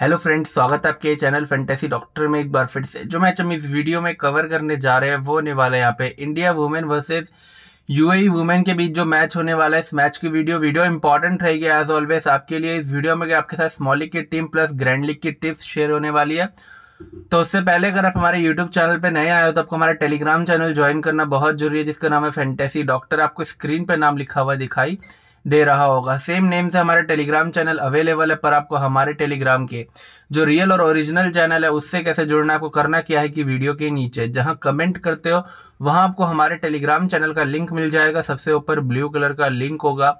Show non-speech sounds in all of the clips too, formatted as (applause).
hello friends स्वागत है आपके चैनल फैंटेसी डॉक्टर में एक बार फिर से जो मैच हम इस वीडियो में कवर करने जा रहे हैं वो होने वाला है यहाँ पे India women versus UAE women के बीच जो मैच होने वाला है इस मैच की वीडियो वीडियो इंपॉर्टेंट रहेगी एज ऑलवेज आपके लिए इस वीडियो में आपके साथ स्मॉल लीग की टीम प्लस ग्रैंड लीग की टिप्स शेयर होने वाली है तो उससे पहले अगर आप हमारे यूट्यूब चैनल पर नए आए हो तो आपको हमारा टेलीग्राम चैनल ज्वाइन करना बहुत जरूरी है जिसका नाम है फैंटेसी डॉक्टर आपको स्क्रीन पर नाम लिखा हुआ दिखाई दे रहा होगा सेम नेम से हमारे टेलीग्राम चैनल अवेलेबल है पर आपको हमारे टेलीग्राम के जो रियल और ओरिजिनल चैनल है उससे कैसे जुड़ना है आपको करना क्या है कि वीडियो के नीचे जहां कमेंट करते हो वहां आपको हमारे टेलीग्राम चैनल का लिंक मिल जाएगा सबसे ऊपर ब्लू कलर का लिंक होगा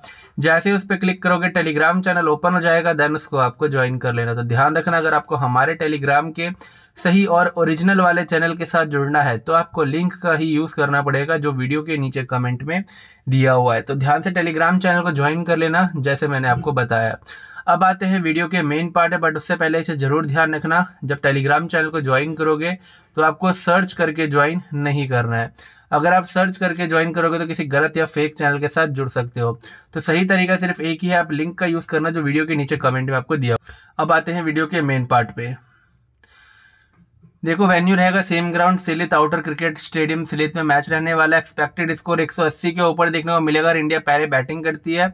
जैसे ही उस पर क्लिक करोगे टेलीग्राम चैनल ओपन हो जाएगा देन उसको आपको ज्वाइन कर लेना तो ध्यान रखना अगर आपको हमारे टेलीग्राम के सही और ओरिजिनल वाले चैनल के साथ जुड़ना है तो आपको लिंक का ही यूज़ करना पड़ेगा जो वीडियो के नीचे कमेंट में दिया हुआ है तो ध्यान से टेलीग्राम चैनल को ज्वाइन कर लेना जैसे मैंने आपको बताया अब आते हैं वीडियो के मेन पार्ट है बट उससे पहले इसे ज़रूर ध्यान रखना जब टेलीग्राम चैनल को ज्वाइन करोगे तो आपको सर्च करके ज्वाइन नहीं करना है अगर आप सर्च करके ज्वाइन करोगे तो किसी गलत या फेक चैनल के साथ जुड़ सकते हो तो सही तरीका सिर्फ एक ही है आप लिंक का यूज़ करना जो वीडियो के नीचे कमेंट में आपको दिया अब आते हैं वीडियो के मेन पार्ट पे देखो वेन्यू रहेगा same ground Sylhet outer cricket stadium Sylhet में मैच रहने वाला एक्सपेक्टेड स्कोर 180 के ऊपर देखने को मिलेगा और इंडिया पहले बैटिंग करती है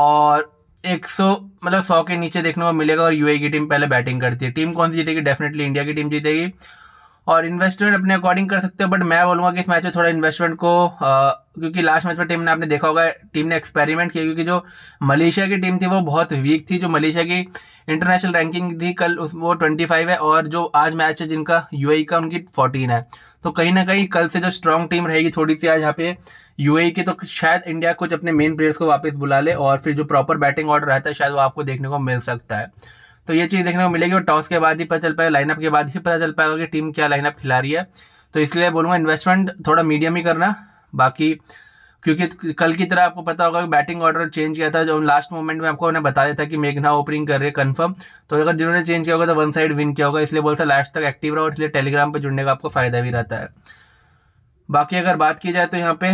और 100 मतलब 100 के नीचे देखने को मिलेगा और यूए e की टीम पहले बैटिंग करती है टीम कौन सी जीतेगी डेफिनेटली इंडिया की टीम जीतेगी और इन्वेस्टमेंट अपने अकॉर्डिंग कर सकते हो बट मैं बोलूँगा कि इस मैच में थोड़ा इन्वेस्टमेंट को आ, क्योंकि लास्ट मैच में टीम ने आपने देखा होगा टीम ने एक्सपेरिमेंट किया क्योंकि जो मलेशिया की टीम थी वो बहुत वीक थी जो मलेशिया की इंटरनेशनल रैंकिंग थी कल उस वो ट्वेंटी फाइव है और जो आज मैच है जिनका यू e का उनकी फोर्टीन है तो कहीं ना कहीं कल से जो स्ट्रांग टीम रहेगी थोड़ी सी आज यहाँ पे यू e की तो शायद इंडिया कुछ अपने मेन प्लेयर्स को वापस बुला ले और फिर जो प्रॉपर बैटिंग ऑर्डर रहता है शायद वो आपको देखने को मिल सकता है तो ये चीज़ देखने को मिलेगी और टॉस के बाद ही पता चल पाएगा लाइनअप के बाद ही पता चल पाएगा कि टीम क्या लाइनअप खिला रही है तो इसलिए बोलूँगा इन्वेस्टमेंट थोड़ा मीडियम ही करना बाकी क्योंकि कल की तरह आपको पता होगा कि बैटिंग ऑर्डर चेंज किया था जो लास्ट मोमेंट में आपको उन्हें बता दिया था कि मेघना ओपनिंग कर रहे हैं कंफर्म तो अगर जिन्होंने चेंज किया होगा तो वन साइड विन किया होगा इसलिए बोलता लास्ट तक एक्टिव रहा और इसलिए टेलीग्राम पर जुड़ने का आपको फ़ायदा भी रहता है बाकी अगर बात की जाए तो यहाँ पे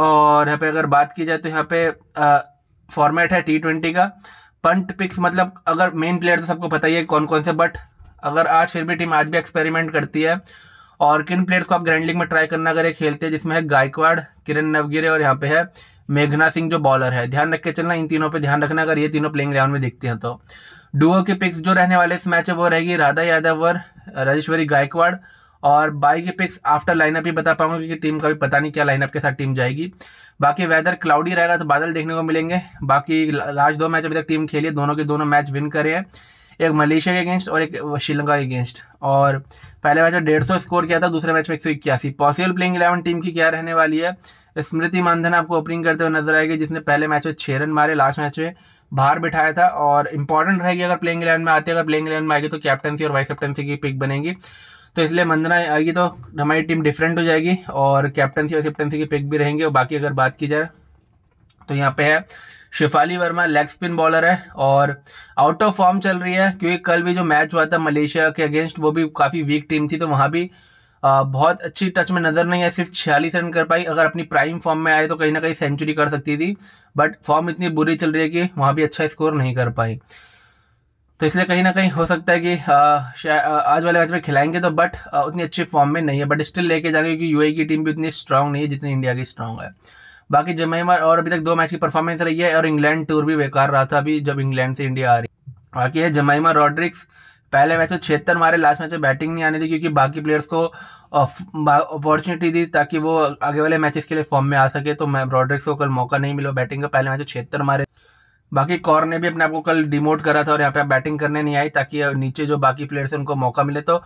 और यहाँ पे अगर बात की जाए तो यहाँ पे फॉर्मेट है टी ट्वेंटी का पंट पिक्स मतलब अगर मेन प्लेयर तो सबको पता ही है कौन कौन से बट अगर आज फिर भी टीम आज भी एक्सपेरिमेंट करती है और किन प्लेयर्स को आप ग्रैंड लीग में ट्राई करना अगर ये खेलते हैं जिसमें है गायकवाड़ किरण नवगिरे और यहाँ पे है मेघना सिंह जो बॉलर है ध्यान रख के चलना इन तीनों पे ध्यान रखना अगर ये तीनों प्लेइंग ग्राउंड में देखते हैं तो डुओ के पिक्स जो रहने वाले इस मैच है वो रहेगी राधा यादव और राजेश्वरी गायकवाड़ और बाई के पिक्स आफ्टर लाइनअप ही बता पाऊंगा क्योंकि टीम का भी पता नहीं क्या लाइनअप के साथ टीम जाएगी बाकी वेदर क्लाउडी रहेगा तो बादल देखने को मिलेंगे बाकी लास्ट दो मैच अभी तक टीम खेली है दोनों के दोनों मैच विन करे हैं एक मलेशिया के अगेंस्ट और एक श्रीलंका के अगेंस्ट और पहले मैच में डेढ़ सौ स्कोर किया था दूसरे मैच में एक सौ इक्यासी पॉसिबल प्लेइंग इलेवन टीम की क्या रहने वाली है स्मृति मानधन आपको ओपनिंग करते हुए नजर आएगी जिसने पहले मैच में छः रन मारे लास्ट मैच में बाहर बिठाया था और इंपॉर्टेंट रहेगी अगर प्लेइंग इलेवन में आती है अगर प्लेइंग इलेवन में आएगी तो कैप्टनसी और वाइस कैप्टनसी की पिक बनेगी तो इसलिए मंदना आएगी तो हमारी टीम डिफरेंट हो जाएगी और कैप्टनसी और कैप्टनसी के पिक भी रहेंगे और बाकी अगर बात की जाए तो यहाँ पे है Shafali Verma leg spin bowler है और आउट ऑफ फॉर्म चल रही है क्योंकि कल भी जो मैच हुआ था मलेशिया के अगेंस्ट वो भी काफ़ी वीक टीम थी तो वहाँ भी आ, बहुत अच्छी टच में नज़र नहीं है सिर्फ छियालीस रन कर पाई अगर अपनी प्राइम फॉर्म में आए तो कहीं ना कहीं सेंचुरी कर सकती थी बट फॉर्म इतनी बुरी चल रही है कि वहाँ भी अच्छा स्कोर नहीं कर पाई तो इसलिए कहीं ना कहीं हो सकता है कि आ, आज वाले मैच में खिलाएंगे तो बट उतनी अच्छी फॉर्म में नहीं है बट स्टिल लेके जाएंगे क्योंकि यू e की टीम भी उतनी स्ट्रांग नहीं है जितनी इंडिया की स्ट्रांग है बाकी जमाइमा और अभी तक दो मैच की परफॉर्मेंस रही है और इंग्लैंड टूर भी बेकार रहा था अभी जब इंग्लैंड से इंडिया आ रही बाकी है जमाइमा रॉड्रिक्स पहले मैच में छिहत्तर मारे लास्ट मैच में बैटिंग नहीं आने दी क्योंकि बाकी प्लेयर्स को अपॉर्चुनिटी दी ताकि वो आगे वाले मैचेस के लिए फॉर्म में आ सके तो मैं रॉड्रिक्स को कल मौका नहीं मिला बैटिंग का पहले मैच में छिहत्तर मारे बाकी कौर ने भी अपने आपको कल डिमोट करा था और यहाँ पे आप बैटिंग करने नहीं आई ताकि नीचे जो बाकी प्लेयर्स हैं उनको मौका मिले तो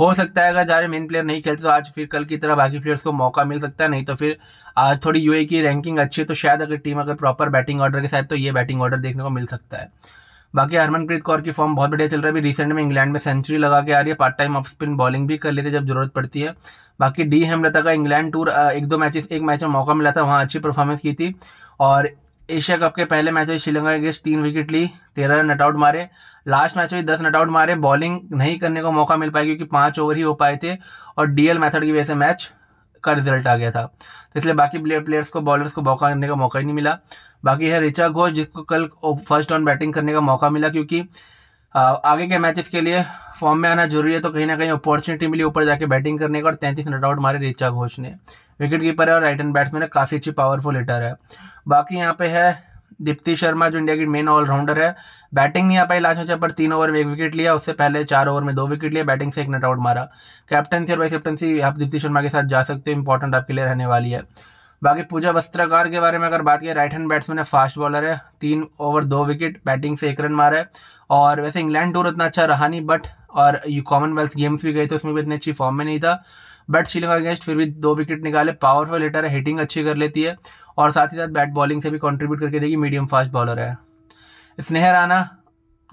हो सकता है अगर जारे मेन प्लेयर नहीं खेलते तो आज फिर कल की तरह बाकी प्लेयर्स को मौका मिल सकता है नहीं तो फिर आज थोड़ी यू की रैंकिंग अच्छी है तो शायद अगर टीम अगर प्रॉपर बैटिंग ऑर्डर के साथ तो ये बैटिंग ऑर्डर देखने को मिल सकता है बाकी हरमनप्रीत कौर की फॉर्म बहुत बढ़िया चल रहा है अभी रिसेंट में इंग्लैंड में सेंचुरी लगा के आ रही है part time off spin bowling भी कर लेते जब जरूरत पड़ती है बाकी डी हेमलता का इंग्लैंड टूर एक दो मैचेस एक मैच में मौका मिला था वहाँ अच्छी परफॉर्मेंस की थी और एशिया कप के पहले मैच में श्रीलंका के अगेंस्ट तीन विकेट ली तेरह रन आउट मारे लास्ट मैच में दस नटआउट मारे बॉलिंग नहीं करने का मौका मिल पाया क्योंकि पाँच ओवर ही हो पाए थे और डीएल मेथड की वजह से मैच का रिजल्ट आ गया था तो इसलिए बाकी प्लेयर प्लेयर्स को बॉलर्स को मौका करने का मौका ही नहीं मिला बाकी है ऋचा घोष जिसको कल फर्स्ट ऑन बैटिंग करने का मौका मिला क्योंकि आगे के मैचेस के लिए फॉर्म में आना जरूरी है तो कहीं ना कहीं अपॉर्चुनिटी मिली ऊपर जाके बैटिंग करने का और तैंतीस नट आउट मारे रिचा घोष ने विकेट कीपर है और राइट एंड बैट्समैन है काफ़ी अच्छी पावरफुल हिटर है बाकी यहाँ पे है दीप्ति शर्मा जो इंडिया की मेन ऑलराउंडर है बैटिंग नहीं आ पाई लास्ट मैच पर तीन ओवर में एक विकेट लिया उससे पहले चार ओवर में दो विकेट लिया बैटिंग से एक नट आउट मारा कैप्टनसी और वाइस कैप्टनसी आप दीप्ति शर्मा के साथ जा सकते हो इंपॉर्टेंट आपके लिए रहने वाली है बाकी पूजा वस्त्रकार के बारे में अगर बात की राइट हैंड बैट्समैन है फास्ट बॉलर है तीन ओवर दो विकेट बैटिंग से एक रन मारा है और वैसे इंग्लैंड टूर उतना अच्छा रहा नहीं बट और कॉमनवेल्थ गेम्स भी गए थे तो उसमें भी इतनी अच्छी फॉर्म में नहीं था बट श्रीलंका अगेंस्ट फिर भी दो विकेट निकाले पावरफुल हिटर है हिटिंग अच्छी कर लेती है और साथ ही साथ बैट बॉलिंग से भी कॉन्ट्रीब्यूट करके देगी मीडियम फास्ट बॉलर है स्नेहा राना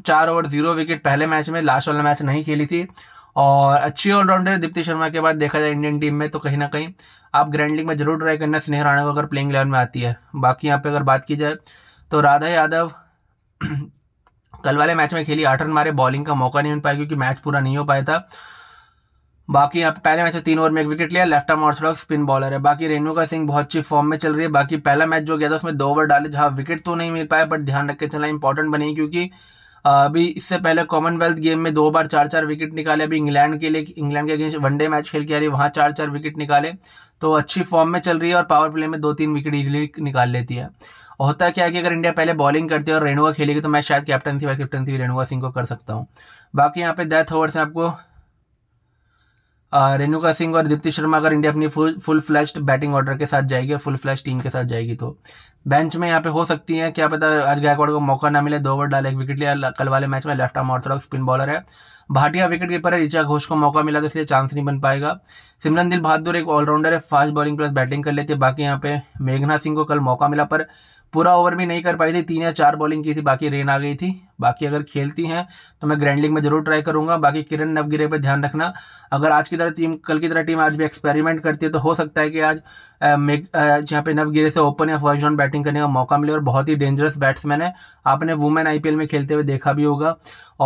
चार ओवर जीरो विकेट पहले मैच में लास्ट वाला मैच नहीं खेली थी और अच्छी ऑलराउंडर दीप्ति शर्मा के बाद देखा जाए इंडियन टीम में तो कहीं ना कहीं आप ग्रैंड लीग में जरूर ट्राई करना स्नेह राणा को अगर प्लेइंग इलेवन में आती है बाकी यहाँ पे अगर बात की जाए तो राधा यादव (clears throat) कल वाले मैच में खेली आठ रन मारे बॉलिंग का मौका नहीं मिल पाया क्योंकि मैच पूरा नहीं हो पाया था बाकी यहाँ पे पहले मैच में तीन ओवर में एक विकेट लिया left arm orthodox spin bowler है बाकी रेणुका सिंह बहुत अच्छी फॉर्म में चल रही है बाकी पहला मैच जो गया था उसमें दो ओवर डाले जहाँ विकेट तो नहीं मिल पाया बट ध्यान रख के चलना इंपॉर्टेंट बने क्योंकि अभी इससे पहले कॉमनवेल्थ गेम में दो बार चार चार विकेट निकाले अभी इंग्लैंड के लिए इंग्लैंड के अगेंस्ट वनडे मैच खेल के आ रही है वहाँ चार चार विकेट निकाले तो अच्छी फॉर्म में चल रही है और पावर प्ले में दो तीन विकेट इजिली निकाल लेती है और होता है क्या है कि अगर इंडिया पहले बॉलिंग करती है और रेणुआ खेलेगी तो मैं शायद captaincy vice captaincy Renuka Singh को कर सकता हूँ बाकी यहाँ पे डेथ ओवर से आपको रेणुका सिंह और दीप्ति शर्मा अगर इंडिया अपनी full full fledged batting order के साथ जाएगी फुल फ्लैश टीम के साथ जाएगी तो बेंच में यहाँ पे हो सकती है क्या पता आज गायकवाड़ को मौका ना मिले दो ओवर डाले एक विकेट लिया कल वाले मैच में left arm orthodox spin bowler है भाटिया विकेट कीपर है ऋचा घोष को मौका मिला तो इसलिए चांस नहीं बन पाएगा सिमरन दिल बहादुर एक ऑलराउंडर है फास्ट बॉलिंग प्लस बैटिंग कर लेते बाकी यहाँ पे मेघना सिंह को कल मौका मिला पर पूरा ओवर भी नहीं कर पाई थी तीन या चार बॉलिंग की थी बाकी रेन आ गई थी बाकी अगर खेलती हैं तो मैं ग्रैंड लीग में जरूर ट्राई करूंगा बाकी किरण नवगिरे पर ध्यान रखना अगर आज की तरह टीम कल की तरह टीम आज भी एक्सपेरिमेंट करती है तो हो सकता है कि आज यहाँ पे नवगिरे से ओपन या फर्स्ट राउंड बैटिंग करने का मौका मिले और बहुत ही डेंजरस बैट्समैन है आपने वुमेन आई में खेलते हुए देखा भी होगा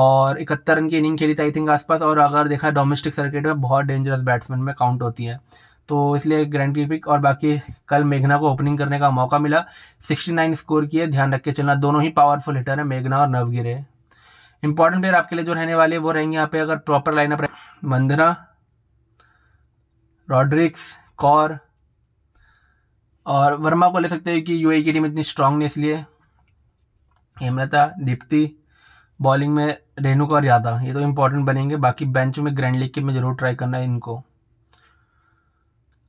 और इकहत्तर रन की इनिंग खेली थी आई थिंक आसपास और अगर देखा डोमेस्टिक सर्किट में बहुत डेंजरस बैट्समैन में काउंट होती है तो इसलिए ग्रैंड क्रिपिक और बाकी कल मेघना को ओपनिंग करने का मौका मिला 69 स्कोर किए ध्यान रख के चलना दोनों ही पावरफुल हिटर हैं मेघना और नवगिरे इंपॉर्टेंट प्लेयर आपके लिए जो रहने वाले वो रहेंगे यहाँ पे अगर प्रॉपर लाइनअप वंदना रॉड्रिक्स कौर और वर्मा को ले सकते हैं कि यू e की टीम इतनी स्ट्रांग नहीं इसलिए हेमलता दीप्ति बॉलिंग में रेणुका और यादव ये तो इम्पोर्टेंट बनेंगे बाकी बेंच में ग्रैंड लीग के में जरूर ट्राई करना है इनको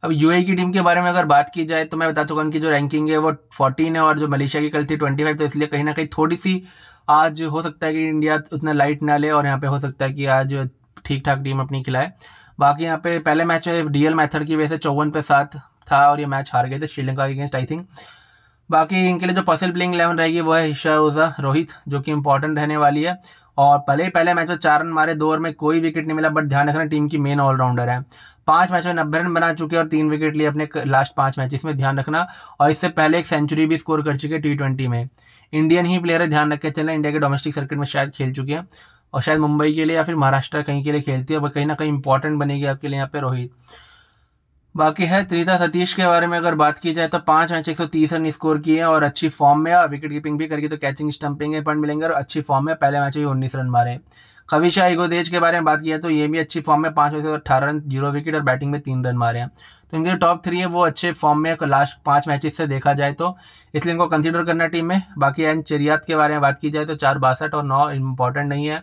अब यूएई e की टीम के बारे में अगर बात की जाए तो मैं बता चुका हूँ उनकी जो रैंकिंग है वो फोर्टीन है और जो मलेशिया की कल थी ट्वेंटी फाइव तो इसलिए कहीं ना कहीं थोड़ी सी आज हो सकता है कि इंडिया उतना लाइट ना ले और यहाँ पे हो सकता है कि आज ठीक ठाक टीम अपनी खिलाए बाकी यहाँ पे पहले मैच में डीएल मैथड की वजह से चौवन पे सात था और ये मैच हार गए थे श्रीलंका के अगेंस्ट आई थिंक बाकी इनके लिए जो पसल प्लेइंग इलेवन रहेगी वो है ईशा ओजा रोहित जो कि इंपॉर्टेंट रहने वाली है और पहले ही पहले मैच में चार रन मारे दो ओवर में कोई विकेट नहीं मिला बट ध्यान रखना टीम की मेन ऑलराउंडर है पांच मैच में नब्बे रन बना चुके हैं और तीन विकेट लिए अपने लास्ट पांच मैच इसमें ध्यान रखना और इससे पहले एक सेंचुरी भी स्कोर कर चुके टी ट्वेंटी में इंडियन ही प्लेयर है ध्यान रख के चलना इंडिया के डोमेस्टिक सर्किट में शायद खेल चुके हैं और शायद मुंबई के लिए या फिर महाराष्ट्र कहीं के लिए खेलती है कहीं ना कहीं इंपॉर्टेंट बनेगी आपके लिए यहाँ पे रोहित बाकी है त्रिता सतीश के बारे में अगर बात की जाए तो पांच मैच एक सौ तीस रन स्कोर किए और अच्छी फॉर्म में और विकेट कीपिंग भी करके तो कैचिंग स्टंपिंग है पॉइंट मिलेंगे और अच्छी फॉर्म में पहले मैच ही उन्नीस रन मारे खविशा इगोदेज के बारे में बात किया तो ये भी अच्छी फॉर्म में पाँच विकेट अठारह रन जीरो विकेट और बैटिंग में तीन रन मारे हैं तो इनके टॉप थ्री है वो अच्छे फॉर्म में लास्ट पाँच मैचेस से देखा जाए तो इसलिए इनको कंसिडर करना टीम में बाकी एन चरियात के बारे में बात की जाए तो चार बासठ और नौ इंपॉर्टेंट नहीं है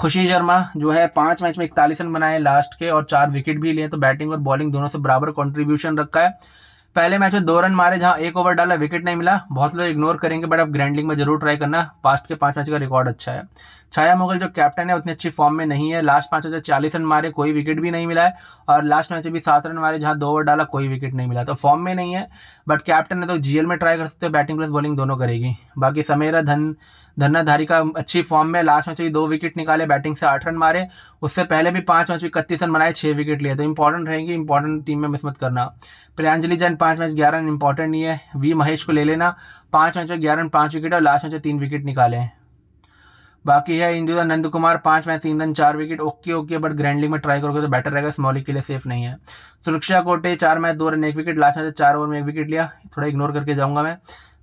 खुशी शर्मा जो है पांच मैच में इकतालीस रन बनाए लास्ट के और चार विकेट भी लिए तो बैटिंग और बॉलिंग दोनों से बराबर कंट्रीब्यूशन रखा है पहले मैच में दो रन मारे जहां एक ओवर डाला विकेट नहीं मिला बहुत लोग इग्नोर करेंगे बट अब ग्रैंड लीग में जरूर ट्राई करना पास्ट के पांच मैच का रिकॉर्ड अच्छा है छाया मुगल जो कैप्टन है उतनी अच्छी फॉर्म में नहीं है लास्ट पांच मैच में चालीस रन मारे कोई विकेट भी नहीं मिला है और लास्ट मैच में भी सात रन मारे जहां दो ओवर डाला कोई विकेट नहीं मिला तो फॉर्म में नहीं है बट कैप्टन है तो जीएल में ट्राई कर सकते हो बैटिंग प्लस बॉलिंग दोनों करेगी बाकी समेरा धन धरनाधारी का अच्छी फॉर्म में लास्ट मैच हुई दो विकेट निकाले बैटिंग से आठ रन मारे उससे पहले भी पांच मैच में इकतीस रन बनाए छह विकेट लिए तो इंपॉर्टेंट रहेंगे इंपॉर्टेंट टीम में मिस मत करना प्रियांजलि जैन पांच मैच ग्यारह रन इंपॉर्टेंट नहीं है वी महेश को ले लेना पांच मैच में ग्यारह रन पांच विकेट और लास्ट मैच में तीन विकेट निकाले बाकी है इंदुदा नंद कुमार पांच मैच तीन रन चार wicket okay okay but grand league में ट्राई करोगे तो बेटर रहेगा स्मॉल के लिए सेफ नहीं है सुरक्षा कोटे चार मैच दो रन एक विकेट लास्ट मैच चार ओवर में एक विकेट लिया थोड़ा इग्नोर करके जाऊंगा मैं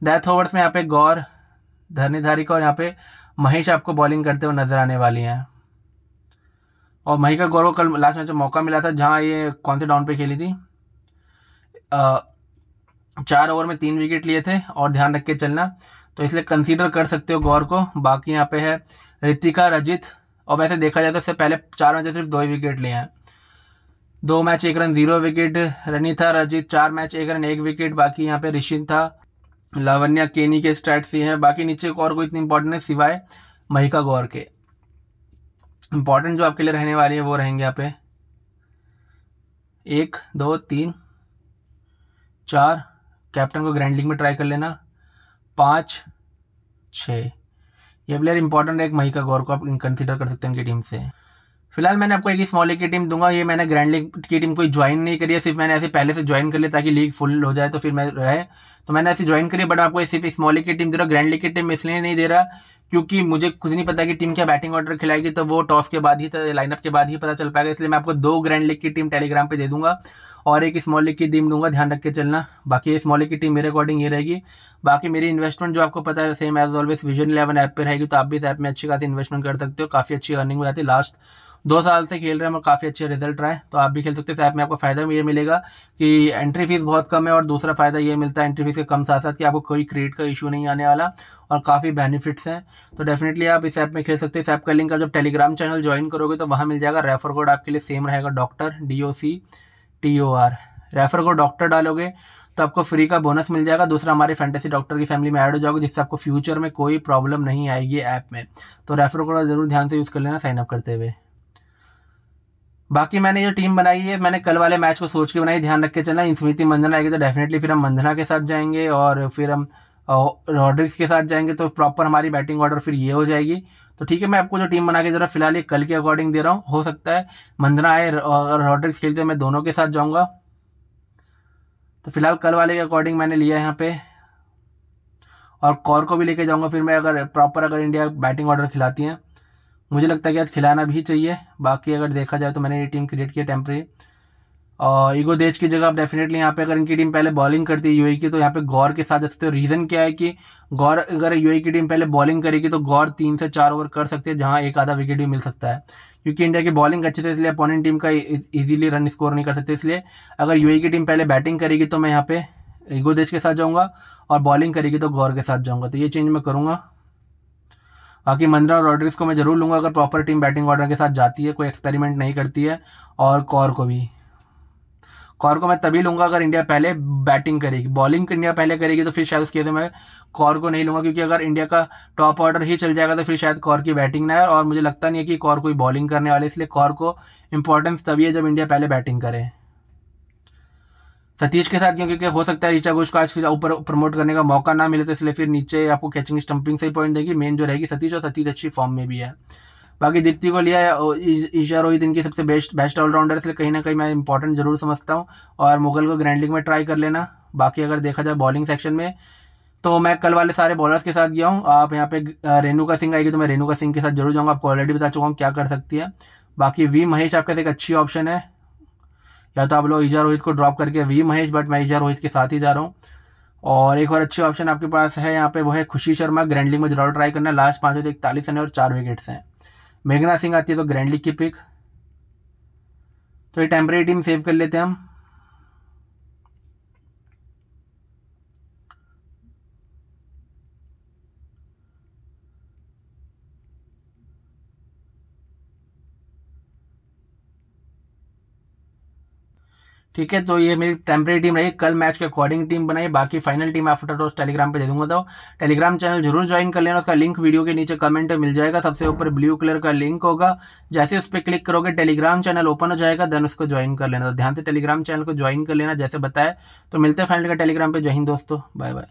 डेथ ओवर्स में यहाँ पे गौर धरनीधारी का और यहाँ पे महेश आपको बॉलिंग करते हुए नजर आने वाली हैं और का गौरव कल लास्ट मैच में मौका मिला था जहाँ ये कौन से डाउन पे खेली थी चार ओवर में तीन विकेट लिए थे और ध्यान रख के चलना तो इसलिए कंसीडर कर सकते हो गौर को बाकी यहाँ पे है ऋतिका रजित और वैसे देखा जाए तो इससे पहले चार मैच सिर्फ दो ही विकेट लिए हैं दो मैच एक रन जीरो विकेट रनी था रजित चार मैच एक रन एक विकेट बाकी यहाँ पे रिशिन था लावण्या केनी के स्टैट्स ये हैं बाकी नीचे को और कोई इतनी इंपॉर्टेंट है सिवाय महिका गौर के इंपॉर्टेंट जो आपके लिए रहने वाली है वो रहेंगे यहाँ पे एक दो तीन चार कैप्टन को ग्रैंड लीग में ट्राई कर लेना पाँच छः ये प्लेयर इंपॉर्टेंट है एक महिका गौर को आप कंसिडर कर सकते हैं उनकी टीम से फिलहाल मैंने आपको एक स्मॉल लीग की टीम दूंगा ये मैंने ग्रैंड लीग की टीम कोई ज्वाइन नहीं करी है सिर्फ मैंने ऐसे पहले से ज्वाइन कर लिया ताकि लीग फुल हो जाए तो फिर मैं रहे तो मैंने ऐसे ज्वाइन करी बट आपको सिर्फ स्मॉल लीग की टीम दे रहा ग्रैंड लीग की टीम इसलिए नहीं दे रहा क्योंकि मुझे कुछ नहीं पता कि टीम क्या बैटिंग ऑर्डर खिलाएगी तो वो टॉस के बाद ही लाइनअप तो के बाद ही पता चल पाएगा इसलिए मैं आपको दो ग्रैंड लीग की टीम टेलीग्राम पर दे दूंगा और एक स्मॉल लीग की टीम दूंगा ध्यान रख के चलना बाकी स्मॉल लीग की टीम मेरे अकॉर्डिंग ये रहेगी बाकी मेरी इन्वेस्टमेंट जो आपको पता है same as always vision eleven app पर रहेगी तो आप भी इस ऐप में अच्छी खासी इन्वेस्टमेंट कर सकते हो काफ़ी अच्छी अर्निंग हो जाती है लास्ट दो साल से खेल रहे हैं और काफ़ी अच्छे रिजल्ट रहे तो आप भी खेल सकते हैं इस ऐप में आपको फ़ायदा भी ये मिलेगा कि एंट्री फीस बहुत कम है और दूसरा फ़ायदा ये मिलता है एंट्री फीस के कम साथ साथ कि आपको कोई क्रेडिट का इशू नहीं आने वाला और काफ़ी बेनिफिट्स हैं तो डेफिनेटली आप इस ऐप में खेल सकते हैं इस ऐप का लिंक आप जब टेलीग्राम चैनल ज्वाइन करोगे तो वहाँ मिल जाएगा रेफर कोड आपके लिए सेम रहेगा doctor D O C T O R refer code doctor डालोगे तो आपको फ्री का बोनस मिल जाएगा दूसरा हमारे फैंटेसी डॉक्टर की फैमिली में ऐड हो जाओगे जिससे आपको फ्यूचर में कोई प्रॉब्लम नहीं आएगी ऐप में तो रेफर कोड जरूर ध्यान से यूज़ कर लेना साइनअप करते हुए बाकी मैंने जो टीम बनाई है मैंने कल वाले मैच को सोच के बनाई ध्यान रख के चलना स्मृति मंधना आएगी तो डेफिनेटली फिर हम मंधना के साथ जाएंगे और फिर हम रॉड्रिक्स के साथ जाएंगे तो प्रॉपर हमारी बैटिंग ऑर्डर फिर ये हो जाएगी तो ठीक है मैं आपको जो टीम बना के ज़रा फिलहाल ये कल के अकॉर्डिंग दे रहा हूँ हो सकता है मंधना आए और रॉड्रिक्स खेलते मैं दोनों के साथ जाऊँगा तो फिलहाल कल वाले के अकॉर्डिंग मैंने लिया है यहाँ पे और कौर को भी लेके जाऊँगा फिर मैं अगर प्रॉपर अगर इंडिया बैटिंग ऑर्डर खिलाती हैं मुझे लगता है कि आज खिलाना भी चाहिए बाकी अगर देखा जाए तो मैंने ये टीम क्रिएट किया टेम्प्रेरी और ईगो देज की जगह आप डेफिनेटली यहाँ पे अगर इनकी टीम पहले बॉलिंग करती है यू e की तो यहाँ पे गौर के साथ जा सकते हो तो रीज़न क्या है कि गौर अगर यू e की टीम पहले बॉलिंग करेगी तो गौर तीन से चार ओवर कर सकते हैं जहाँ एक आधा विकेट भी मिल सकता है क्योंकि इंडिया की बॉलिंग अच्छी थी इसलिए अपोनेंट टीम का ईजिली रन स्कोर नहीं कर सकते इसलिए अगर यू e की टीम पहले बैटिंग करेगी तो मैं यहाँ पे ईगो देश के साथ जाऊँगा और बॉलिंग करेगी तो गौर के साथ जाऊँगा तो ये चेंज मैं करूँगा बाकी मंद्रा और रॉड्रिक्स को मैं जरूर लूँगा अगर प्रॉपर टीम बैटिंग ऑर्डर के साथ जाती है कोई एक्सपेरिमेंट नहीं करती है और कौर को भी कौर को मैं तभी लूँगा अगर इंडिया पहले बैटिंग करेगी बॉलिंग इंडिया पहले करेगी तो फिर शायद उसके तो मैं कौर को नहीं लूँगा क्योंकि अगर इंडिया का टॉप ऑर्डर ही चल जाएगा तो फिर शायद कौर की बैटिंग ना है और मुझे लगता नहीं है कि कौर कोई बॉलिंग करने वाले इसलिए कौर को इंपॉर्टेंस तभी है जब इंडिया पहले बैटिंग करे सतीश के साथ क्यों क्योंकि हो सकता है ऋचा घोष को आज फिर ऊपर प्रमोट करने का मौका ना मिले तो इसलिए फिर नीचे आपको कैचिंग स्टंपिंग से ही पॉइंट देगी मेन जो रहेगी सतीश और सतीश अच्छी फॉर्म में भी है बाकी दीप्ति को लिया ईशा रोहित इनकी सबसे बेस्ट बेस्ट ऑलराउंडर इसलिए कहीं ना कहीं मैं इंपॉर्टेंट जरूर समझता हूँ और मुगल को ग्रैंड लीग में ट्राई कर लेना बाकी अगर देखा जाए बॉलिंग सेक्शन में तो मैं कल वाले सारे बॉलर्स के साथ गया हूँ आप यहाँ पे रेणुका सिंह आएगी तो मैं रेणुका सिंह के साथ जरूर जाऊँगा आपको ऑलरेडी बता चुका हूँ क्या कर सकती है बाकी वी महेश आपके साथ एक अच्छी ऑप्शन है या तो आप लोग ईजा रोहित को ड्रॉप करके वी महेश बट मैं ईजा रोहित के साथ ही जा रहा हूँ और एक और अच्छी ऑप्शन आपके पास है यहाँ पे वो है खुशी शर्मा ग्रैंड लीग में जरूर ट्राई करना लास्ट पाँच होते इकतालीस रन और चार विकेट्स हैं मेघना सिंह आती है तो ग्रैंड लीग की पिक तो ये टेम्परेरी टीम सेव कर लेते हैं हम ठीक है तो ये मेरी टेम्प्रेरी टीम रही कल मैच के अकॉर्डिंग टीम बनाई बाकी फाइनल टीम आफ्टर रोज टेलीग्राम पे दे दूंगा तो टेलीग्राम चैनल जरूर ज्वाइन कर लेना उसका लिंक वीडियो के नीचे कमेंट मिल जाएगा सबसे ऊपर ब्लू कलर का लिंक होगा जैसे उस पर क्लिक करोगे टेलीग्राम चैनल ओपन हो जाएगा देन उसको ज्वाइन कर लेना तो ध्यान से टेलीग्राम चैनल को ज्वाइन कर लेना जैसे बताया तो मिलते हैं फाइनल का टेलीग्राम पर जय हिंद दोस्तों बाय बाय